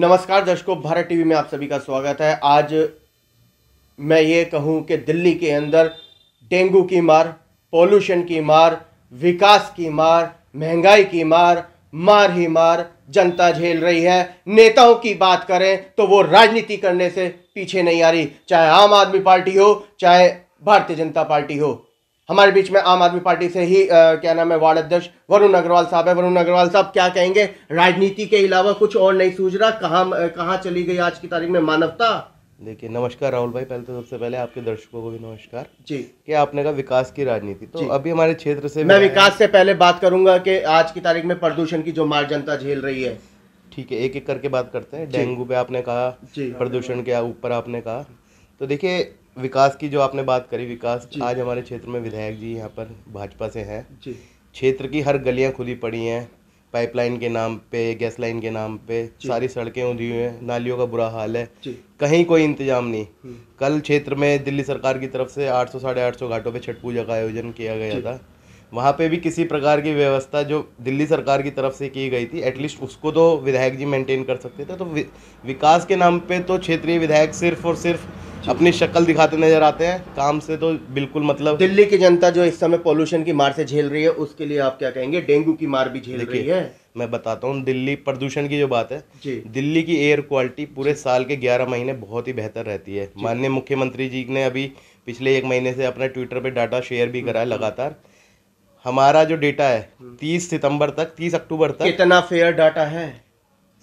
नमस्कार दर्शकों भारत टीवी में आप सभी का स्वागत है आज मैं ये कहूँ कि दिल्ली के अंदर डेंगू की मार पोल्यूशन की मार विकास की मार महंगाई की मार मार ही मार जनता झेल रही है नेताओं की बात करें तो वो राजनीति करने से पीछे नहीं आ रही चाहे आम आदमी पार्टी हो चाहे भारतीय जनता पार्टी हो हमारे बीच में आम आदमी पार्टी से ही आ, क्या नाम है वार्ड अध्यक्ष वरुण अग्रवाल साहब है वरुण अग्रवाल साहब क्या कहेंगे राजनीति के अलावा कुछ और नहीं सूझ रहा कहाँ कहाँ चली गई आज की तारीख में मानवता देखिए नमस्कार राहुल भाई पहले तो सबसे पहले आपके दर्शकों को भी नमस्कार जी क्या आपने कहा विकास की राजनीति तो अभी हमारे क्षेत्र से मैं विकास से पहले बात करूंगा कि आज की तारीख में प्रदूषण की जो मार जनता झेल रही है ठीक है एक एक करके बात करते हैं डेंगू पे आपने कहा प्रदूषण के ऊपर आपने कहा तो देखिए विकास की जो आपने बात करी विकास आज हमारे क्षेत्र में विधायक जी यहाँ पर भाजपा से हैं क्षेत्र की हर गलियाँ खुली पड़ी हैं पाइपलाइन के नाम पे गैस लाइन के नाम पे सारी सड़कें उधी हुई हैं नालियों का बुरा हाल है कहीं कोई इंतजाम नहीं हम्म। कल क्षेत्र में दिल्ली सरकार की तरफ से 800 सौ साढ़े आठ घाटों पर छठ पूजा का आयोजन किया गया था वहाँ पे भी किसी प्रकार की व्यवस्था जो दिल्ली सरकार की तरफ से की गई थी एटलीस्ट उसको तो विधायक जी मेंटेन कर सकते थे तो विकास के नाम पे तो क्षेत्रीय विधायक सिर्फ और सिर्फ अपनी शक्ल दिखाते नजर आते हैं काम से तो बिल्कुल मतलब दिल्ली की जनता जो इस समय पोल्यूशन की मार से झेल रही है उसके लिए आप क्या कहेंगे डेंगू की मार भी झेल रही है मैं बताता हूँ दिल्ली प्रदूषण की जो बात है दिल्ली की एयर क्वालिटी पूरे साल के ग्यारह महीने बहुत ही बेहतर रहती है माननीय मुख्यमंत्री जी ने अभी पिछले एक महीने से अपना ट्विटर पर डाटा शेयर भी करा है हम्म। लगातार हमारा जो डेटा है हम्म। तीस सितंबर तक तीस अक्टूबर तक कितना फेयर डाटा है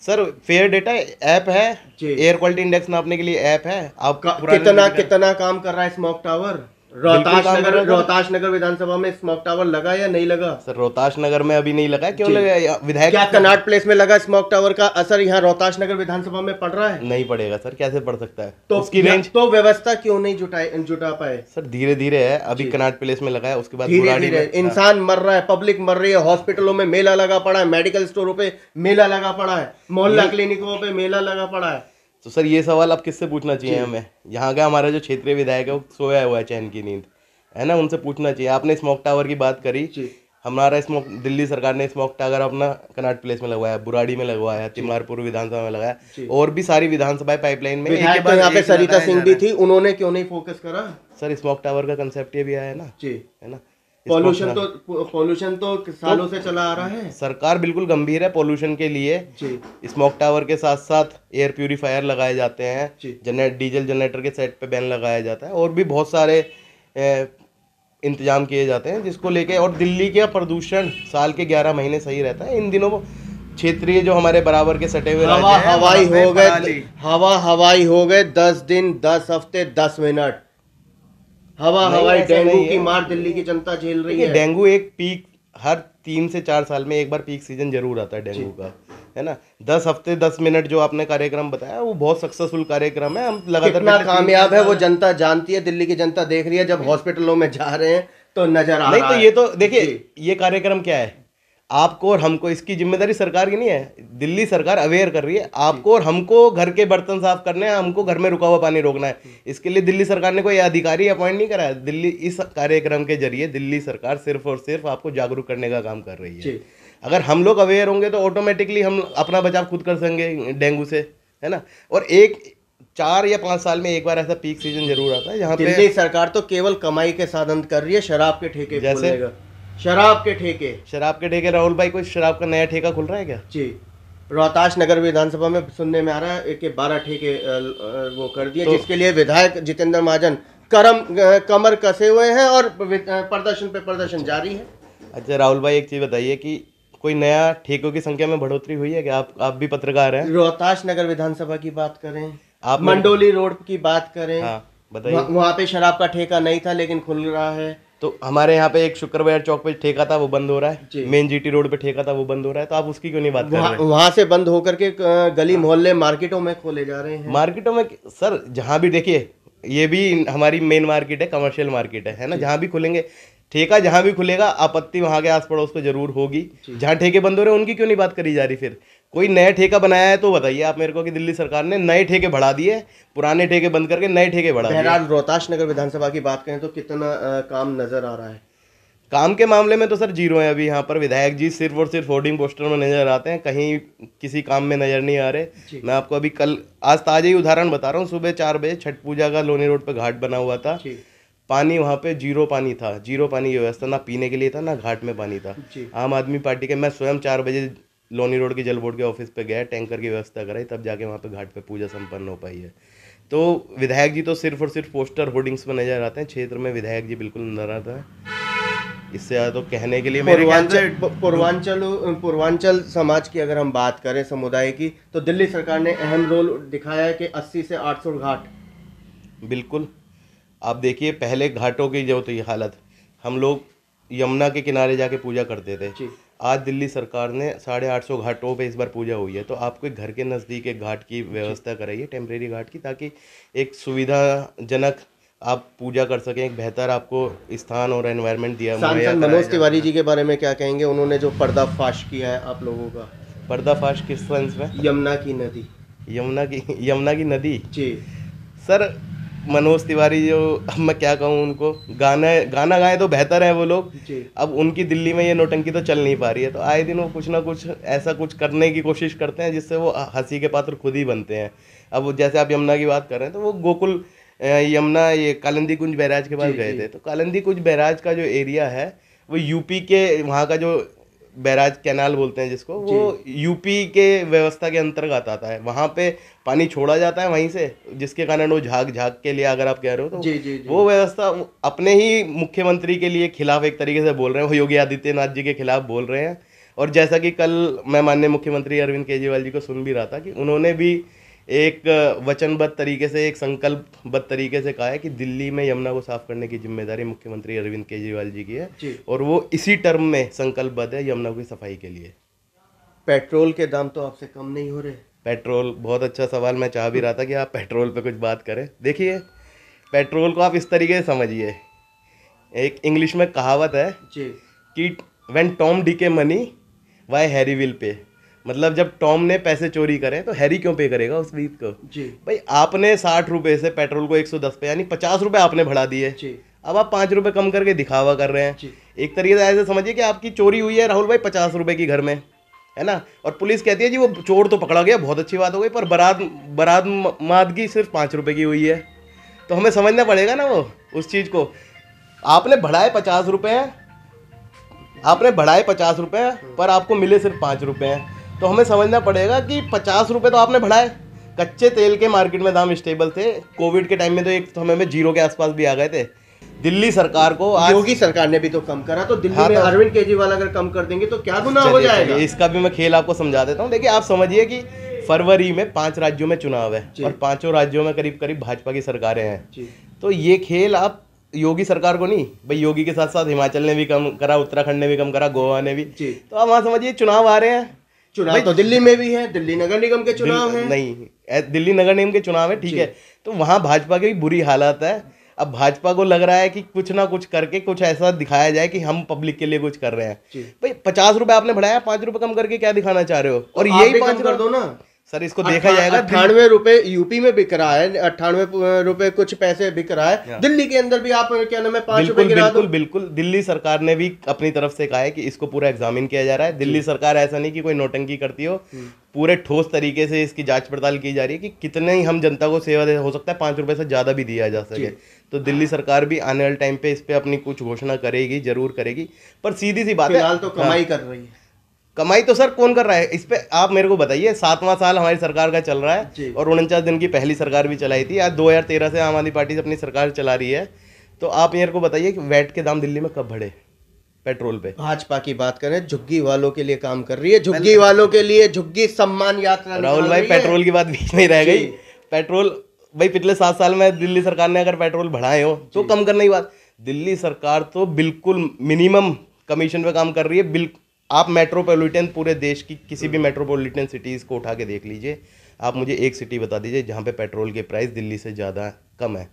सर फेयर डेटा ऐप है एयर क्वालिटी इंडेक्स नापने के लिए ऐप है आपका कितना कितना काम कर रहा है स्मोक टावर रोहताश नगर रोहताश नगर विधानसभा में स्मोक टावर लगा या नहीं लगा सर रोहताश नगर में अभी नहीं लगा क्यों लगा विधायक क्या कनाट प्लेस में लगा स्मोक टावर का असर यहाँ रोहताश नगर विधानसभा में पड़ रहा है नहीं पड़ेगा सर कैसे पड़ सकता है तो उसकी रेंज तो व्यवस्था क्यों नहीं जुटा जुटा पाए सर धीरे धीरे है अभी कनाट प्लेस में लगा है उसके बाद धीरे धीरे हाँ। इंसान मर रहा है पब्लिक मर रही है हॉस्पिटलों में मेला लगा पड़ा है मेडिकल स्टोरों पे मेला लगा पड़ा है मोहल्ला क्लिनिकों पे मेला लगा पड़ा है तो सर ये सवाल आप किससे पूछना चाहिए हमें यहाँ का हमारा जो क्षेत्रीय विधायक है वो सोया हुआ है चैन की नींद है ना उनसे पूछना चाहिए आपने स्मोक टावर की बात करी हमारा स्मोक दिल्ली सरकार ने स्मोक टावर अपना कनाट प्लेस में लगवाया बुराड़ी में लगवाया तिमारपुर विधानसभा में लगाया और भी सारी विधानसभा पाइपलाइन में एक तो यहाँ पे सरिता सिंह भी थी उन्होंने क्यों नहीं फोकस करा सर स्मोक टावर का कंसेप्ट ये भी आया है ना जी है ना पॉल्यूशन तो पॉल्यूशन तो सालों तो, से चला आ रहा है हाँ, सरकार बिल्कुल गंभीर है पॉल्यूशन के लिए स्मोक टावर के साथ साथ एयर प्यूरिफायर लगाए जाते हैं जनरेट डीजल जनरेटर के सेट पे बैन लगाया जाता है और भी बहुत सारे ए, इंतजाम किए जाते हैं जिसको लेके और दिल्ली का प्रदूषण साल के ग्यारह महीने सही रहता है इन दिनों क्षेत्रीय जो हमारे बराबर के सटे हुए हवा हवाई हो गए हवा हवाई हो गए दस दिन दस हफ्ते दस मिनट हवा हवाई डेंगू की मार दिल्ली की जनता झेल रही है डेंगू एक पीक हर तीन से चार साल में एक बार पीक सीजन जरूर आता है डेंगू का है ना दस हफ्ते दस मिनट जो आपने कार्यक्रम बताया वो बहुत सक्सेसफुल कार्यक्रम है हम लगातार कामयाब है वो जनता जानती है दिल्ली की जनता देख रही है जब हॉस्पिटलों में जा रहे हैं तो नजर आ नहीं तो ये तो देखिए ये कार्यक्रम क्या है आपको और हमको इसकी जिम्मेदारी सरकार की नहीं है दिल्ली सरकार अवेयर कर रही है आपको और हमको घर के बर्तन साफ करने हैं हमको घर में रुका हुआ पानी रोकना है इसके लिए दिल्ली सरकार ने कोई अधिकारी अपॉइंट नहीं करा है दिल्ली इस कार्यक्रम के जरिए दिल्ली सरकार सिर्फ और सिर्फ आपको जागरूक करने का काम कर रही है अगर हम लोग अवेयर होंगे तो ऑटोमेटिकली हम अपना बचाव खुद कर सकेंगे डेंगू से है ना और एक चार या पाँच साल में एक बार ऐसा पीक सीजन जरूर आता है जहाँ दिल्ली सरकार तो केवल कमाई के साधन कर रही है शराब के ठेके जैसे शराब के ठेके शराब के ठेके राहुल भाई कोई शराब का नया ठेका खुल रहा है क्या जी रोहताश नगर विधानसभा में सुनने में आ रहा है एक बारह ठेके वो कर दिए तो, जिसके लिए विधायक जितेंद्र महाजन करम कमर कसे हुए हैं और प्रदर्शन पे प्रदर्शन अच्छा। जारी है अच्छा राहुल भाई एक चीज़ बताइए कि कोई नया ठेकों की संख्या में बढ़ोतरी हुई है क्या आप आप भी पत्रकार हैं रोहताश नगर विधानसभा की बात करें आप मंडोली रोड की बात करें हाँ, बताइए वहाँ पे शराब का ठेका नहीं था लेकिन खुल रहा है तो हमारे यहाँ पे एक शुक्रवार चौक पे ठेका था वो बंद हो रहा है मेन जीटी रोड पे ठेका था वो बंद हो रहा है तो आप उसकी क्यों नहीं बात कर रहे वहाँ से बंद होकर के गली हाँ। मोहल्ले मार्केटों में खोले जा रहे हैं मार्केटों में सर जहाँ भी देखिए ये भी हमारी मेन मार्केट है कमर्शियल मार्केट है है ना जहाँ भी खुलेंगे ठेका जहाँ भी खुलेगा आपत्ति वहाँ के आस पड़ोस पे जरूर होगी जहाँ ठेके बंद हो रहे हैं उनकी क्यों नहीं बात करी जा रही फिर कोई नया ठेका बनाया है तो बताइए आप मेरे को कि दिल्ली सरकार ने नए ठेके बढ़ा दिए पुराने ठेके बंद करके नए ठेके बढ़ा दिए रोहताश नगर विधानसभा की बात करें तो कितना काम नज़र आ रहा है काम के मामले में तो सर जीरो है अभी यहाँ पर विधायक जी सिर्फ और सिर्फ होर्डिंग पोस्टर में नज़र आते हैं कहीं किसी काम में नज़र नहीं आ रहे मैं आपको अभी कल आज ताज़ा ही उदाहरण बता रहा हूँ सुबह चार बजे छठ पूजा का लोनी रोड पर घाट बना हुआ था पानी वहाँ पे जीरो पानी था जीरो पानी की व्यवस्था ना पीने के लिए था ना घाट में पानी था आम आदमी पार्टी के मैं स्वयं चार बजे लोनी रोड के जल बोर्ड के ऑफिस पे गए टैंकर की व्यवस्था कराई तब जाके वहाँ पे घाट पे पूजा संपन्न हो पाई है तो विधायक जी तो सिर्फ और सिर्फ पोस्टर होर्डिंग्स में नजर आते हैं क्षेत्र में विधायक जी बिल्कुल नजर आता है इससे ज़्यादा तो कहने के लिए पूर्वांचल पूर्वांचल पूर्वांचल समाज की अगर हम बात करें समुदाय की तो दिल्ली सरकार ने अहम रोल दिखाया है कि अस्सी से आठ घाट बिल्कुल आप देखिए पहले घाटों की जो थी हालत हम लोग यमुना के किनारे जाके पूजा करते थे आज दिल्ली सरकार ने साढ़े आठ सौ घाटों पर इस बार पूजा हुई है तो एक घर के नज़दीक एक घाट की व्यवस्था कराइए टेम्परेरी घाट की ताकि एक सुविधाजनक आप पूजा कर सकें एक बेहतर आपको स्थान और एनवायरनमेंट दिया मनोज तिवारी जी के बारे में क्या कहेंगे उन्होंने जो पर्दाफाश किया है आप लोगों का पर्दाफाश किस सेंस में यमुना की नदी यमुना की यमुना की नदी जी सर मनोज तिवारी जो अब मैं क्या कहूँ उनको गाना गाना गाए तो बेहतर है वो लोग अब उनकी दिल्ली में ये नोटंकी तो चल नहीं पा रही है तो आए दिन वो कुछ ना कुछ ऐसा कुछ करने की कोशिश करते हैं जिससे वो हंसी के पात्र खुद ही बनते हैं अब जैसे आप यमुना की बात कर रहे हैं तो वो गोकुल यमुना ये कालंदी कुंज बैराज के पास गए थे तो कालंदी कुंज बैराज का जो एरिया है वो यूपी के वहाँ का जो बैराज कैनाल बोलते हैं जिसको वो यूपी के व्यवस्था के अंतर्गत आता है वहाँ पे पानी छोड़ा जाता है वहीं से जिसके कारण वो झाग झाग के लिए अगर आप कह रहे हो तो जी, जी, जी. वो व्यवस्था अपने ही मुख्यमंत्री के लिए खिलाफ एक तरीके से बोल रहे हैं वो योगी आदित्यनाथ जी के खिलाफ बोल रहे हैं और जैसा कि कल मैं माननीय मुख्यमंत्री अरविंद केजरीवाल जी को सुन भी रहा था कि उन्होंने भी एक वचनबद्ध तरीके से एक संकल्पबद्ध तरीके से कहा है कि दिल्ली में यमुना को साफ करने की जिम्मेदारी मुख्यमंत्री अरविंद केजरीवाल जी की है और वो इसी टर्म में संकल्पबद्ध है यमुना की सफाई के लिए पेट्रोल के दाम तो आपसे कम नहीं हो रहे पेट्रोल बहुत अच्छा सवाल मैं चाह भी रहा था कि आप पेट्रोल पे कुछ बात करें देखिए पेट्रोल को आप इस तरीके से समझिए एक इंग्लिश में कहावत है जी कि when Tom D K money Y Harry will pay मतलब जब टॉम ने पैसे चोरी करे तो हैरी क्यों पे करेगा उस बीत को जी भाई आपने साठ रुपए से पेट्रोल को एक सौ दस पे यानी पचास रुपए आपने भड़ा दिए अब आप पांच रुपए कम करके दिखावा कर रहे हैं एक तरीके से ऐसे समझिए कि आपकी चोरी हुई है राहुल भाई पचास रुपए की घर में है ना और पुलिस कहती है जी वो चोर तो पकड़ा गया बहुत अच्छी बात हो गई पर बरात बरात मादगी सिर्फ पाँच रुपये की हुई है तो हमें समझना पड़ेगा ना वो उस चीज़ को आपने बढ़ाए पचास रुपये आपने बढ़ाए पचास रुपये पर आपको मिले सिर्फ पाँच रुपये हैं तो हमें समझना पड़ेगा कि पचास रुपये तो आपने बढ़ाए कच्चे तेल के मार्केट में दाम स्टेबल थे कोविड के टाइम में तो एक समय में जीरो के आसपास भी आ गए थे दिल्ली सरकार को आज योगी सरकार ने भी तो कम करा तो दिल्ली हाँ में तो- अरविंद केजरीवाल अगर कम कर देंगे तो क्या गुना हो जाएगा इसका भी मैं खेल आपको समझा देता हूँ देखिए आप समझिए कि फरवरी में पांच राज्यों में चुनाव है और पांचों राज्यों में करीब करीब भाजपा की सरकारें हैं तो ये खेल आप योगी सरकार को नहीं भाई योगी के साथ साथ हिमाचल ने भी कम करा उत्तराखंड ने भी कम करा गोवा ने भी तो आप वहाँ समझिए चुनाव आ रहे हैं चुनाव तो दिल्ली में भी है दिल्ली नगर निगम के चुनाव है नहीं दिल्ली नगर निगम के चुनाव है ठीक है तो वहाँ भाजपा की भी बुरी हालत है अब भाजपा को लग रहा है कि कुछ ना कुछ करके कुछ ऐसा दिखाया जाए कि हम पब्लिक के लिए कुछ कर रहे हैं भाई पचास रुपए आपने बढ़ाया पांच रुपए कम करके क्या दिखाना चाह रहे हो और तो यही पांच कर दो ना सर इसको देखा जाएगा अट्ठानवे रुपए यूपी में बिक रहा है अट्ठानवे रुपए कुछ पैसे बिक रहा है दिल्ली के अंदर भी आप क्या नाम है पांच रुपए बिल्कुल बिल्कुल दिल्ली सरकार ने भी अपनी तरफ से कहा है कि इसको पूरा एग्जामिन किया जा रहा है दिल्ली सरकार ऐसा नहीं कि कोई नोटंकी करती हो पूरे ठोस तरीके से इसकी जांच पड़ताल की जा रही है कि कितने ही हम जनता को सेवा दे हो सकता है पांच रुपए से ज़्यादा भी दिया जा सके तो दिल्ली सरकार भी आने वाले टाइम पे इस पर अपनी कुछ घोषणा करेगी जरूर करेगी पर सीधी सी बात है तो हाँ। कमाई कर रही है कमाई तो सर कौन कर रहा है इस पर आप मेरे को बताइए सातवां साल हमारी सरकार का चल रहा है और उनचास दिन की पहली सरकार भी चलाई थी आज तेरह से आम आदमी पार्टी से अपनी सरकार चला रही है तो आप मेरे को बताइए कि वैट के दाम दिल्ली में कब बढ़े पेट्रोल पे भाजपा की बात करें झुग्गी वालों के लिए काम कर रही है झुग्गी वालों के लिए झुग्गी सम्मान यात्रा राहुल भाई पेट्रोल की बात भी नहीं रह गई पेट्रोल भाई पिछले सात साल में दिल्ली सरकार ने अगर पेट्रोल बढ़ाए हो तो कम करने की बात दिल्ली सरकार तो बिल्कुल मिनिमम कमीशन पे काम कर रही है बिल्कुल आप मेट्रोपोलिटन पूरे देश की किसी भी मेट्रोपोलिटन सिटीज़ को उठा के देख लीजिए आप मुझे एक सिटी बता दीजिए जहाँ पे पेट्रोल के प्राइस दिल्ली से ज़्यादा कम है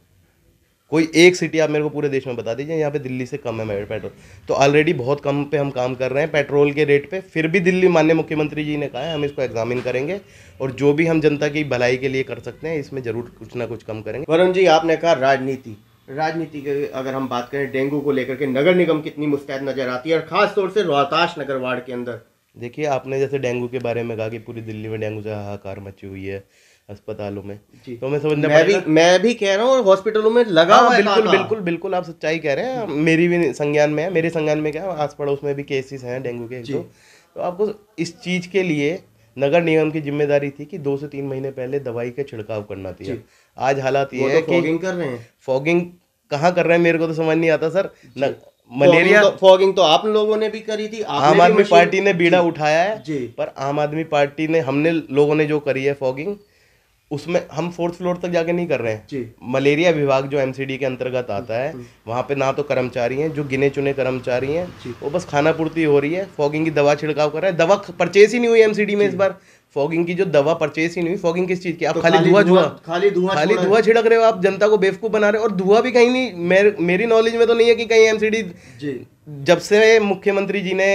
कोई एक सिटी आप मेरे को पूरे देश में बता दीजिए यहाँ पे दिल्ली से कम है मेरे पेट्रोल तो ऑलरेडी बहुत कम पे हम काम कर रहे हैं पेट्रोल के रेट पे फिर भी दिल्ली माननीय मुख्यमंत्री जी ने कहा है हम इसको एग्जामिन करेंगे और जो भी हम जनता की भलाई के लिए कर सकते हैं इसमें ज़रूर कुछ ना कुछ कम करेंगे वरुण जी आपने कहा राजनीति राजनीति के अगर हम बात करें डेंगू को लेकर के नगर निगम कितनी मुस्तैद नजर आती है और खास तौर से रोहताश नगर वार्ड के अंदर देखिए आपने जैसे डेंगू के बारे में कहा कि पूरी दिल्ली में डेंगू से हाहाकार मची हुई है अस्पतालों में तो मैं समझ मैं भी मैं भी कह रहा हूँ हॉस्पिटलों में लगा हाँ, हुआ बिल्कुल बिल्कुल बिल्कुल आप सच्चाई कह रहे हैं मेरी भी संज्ञान में है मेरे संज्ञान में क्या आस पड़ोस में भी केसेस हैं डेंगू के तो, तो आपको इस चीज़ के लिए नगर निगम की जिम्मेदारी थी कि दो से तीन महीने पहले दवाई का छिड़काव करना थी आज हालात ये है फॉगिंग तो कर रहे हैं फॉगिंग कहाँ कर रहे हैं मेरे को तो समझ नहीं आता सर मलेरिया फॉगिंग तो, तो आप लोगों ने भी करी थी आम आदमी पार्टी ने बीड़ा उठाया है पर आम आदमी पार्टी ने हमने लोगों ने जो करी है फॉगिंग उसमें हम फोर्थ फ्लोर तक जाके नहीं कर रहे हैं मलेरिया विभाग जो एमसीडी के अंतर्गत आता है हम्म, हम्म। वहाँ पे ना तो कर्मचारी हैं जो गिने चुने कर्मचारी हैं वो बस खाना पूर्ति हो रही है फॉगिंग की दवा छिड़काव कर रहा है दवा परचेस ही नहीं हुई एमसीडी में इस बार फॉगिंग की जो दवा परचेस ही नहीं हुई फॉगिंग किस चीज़ की आप तो खाली धुआं धुआं खाली धुआं खाली धुआं छिड़क रहे हो आप जनता को बेवकूफ़ बना रहे हो और धुआं भी कहीं नहीं मेरी नॉलेज में तो नहीं है कि कहीं एमसीडी जब से मुख्यमंत्री जी ने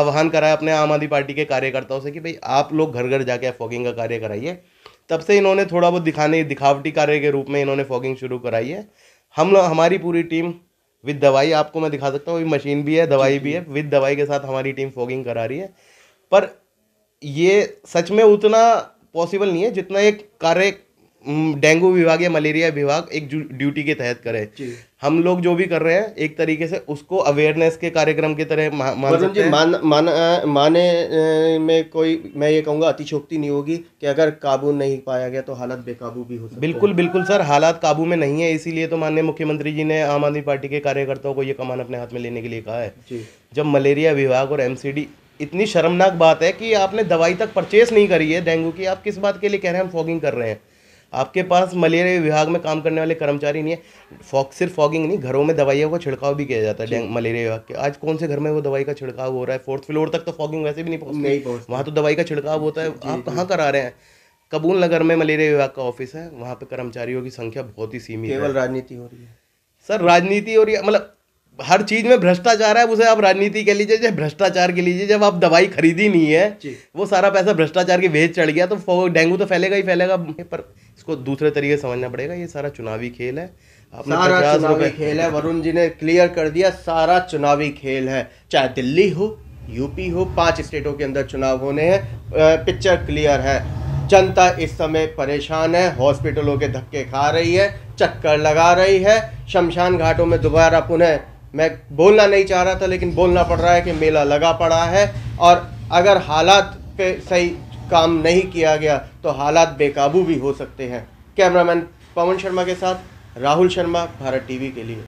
आह्वान करा अपने आम आदमी पार्टी के कार्यकर्ताओं से कि भाई आप लोग घर घर जाके फॉगिंग का कार्य कराइए तब से इन्होंने थोड़ा बहुत दिखाने दिखावटी कार्य के रूप में इन्होंने फॉगिंग शुरू कराई है हम हमारी पूरी टीम विद दवाई आपको मैं दिखा सकता हूँ मशीन भी है दवाई भी है विद दवाई के साथ हमारी टीम फॉगिंग करा रही है पर ये सच में उतना पॉसिबल नहीं है जितना एक कार्य डेंगू विभाग या मलेरिया विभाग एक ड्यूटी के तहत करे हम लोग जो भी कर रहे हैं एक तरीके से उसको अवेयरनेस के कार्यक्रम के तरह मा, मान सकते हैं मान, मान, माने में कोई मैं ये कहूँगा अतिशोक्ति नहीं होगी कि अगर काबू नहीं पाया गया तो हालात बेकाबू भी हो सकते बिल्कुल बिल्कुल सर हालात काबू में नहीं है इसीलिए तो माननीय मुख्यमंत्री जी ने आम आदमी पार्टी के कार्यकर्ताओं को ये कमान अपने हाथ में लेने के लिए कहा है जब मलेरिया विभाग और एम इतनी शर्मनाक बात है कि आपने दवाई तक परचेस नहीं करी है डेंगू की आप किस बात के लिए कह रहे हैं हम फॉगिंग कर रहे हैं आपके पास मलेरिया विभाग में काम करने वाले कर्मचारी नहीं है फॉक सिर्फ फॉगिंग नहीं घरों में दवाइयों का छिड़काव भी किया जाता है मलेरिया विभाग के आज कौन से घर में वो दवाई का छिड़काव हो रहा है फोर्थ फ्लोर तक तो फॉगिंग वैसे भी नहीं पहुँच वहाँ तो दवाई का छिड़काव होता है आप कहाँ करा रहे हैं कबूल नगर में मलेरिया विभाग का ऑफिस है वहाँ पर कर्मचारियों की संख्या बहुत ही सीमित है केवल राजनीति हो रही है सर राजनीति और मतलब हर चीज में भ्रष्टाचार है उसे आप राजनीति कह लीजिए चाहे भ्रष्टाचार के लीजिए जब आप दवाई खरीदी नहीं है वो सारा पैसा भ्रष्टाचार के भेज चढ़ गया तो डेंगू तो फैलेगा ही फैलेगा पर इसको दूसरे तरीके समझना पड़ेगा ये सारा चुनावी खेल है सारा चुनावी खेल है वरुण जी ने क्लियर कर दिया सारा चुनावी खेल है चाहे दिल्ली हो यूपी हो पांच स्टेटों के अंदर चुनाव होने हैं पिक्चर क्लियर है जनता इस समय परेशान है हॉस्पिटलों के धक्के खा रही है चक्कर लगा रही है शमशान घाटों में दोबारा पुनः मैं बोलना नहीं चाह रहा था लेकिन बोलना पड़ रहा है कि मेला लगा पड़ा है और अगर हालात पे सही काम नहीं किया गया तो हालात बेकाबू भी हो सकते हैं कैमरामैन पवन शर्मा के साथ राहुल शर्मा भारत टीवी के लिए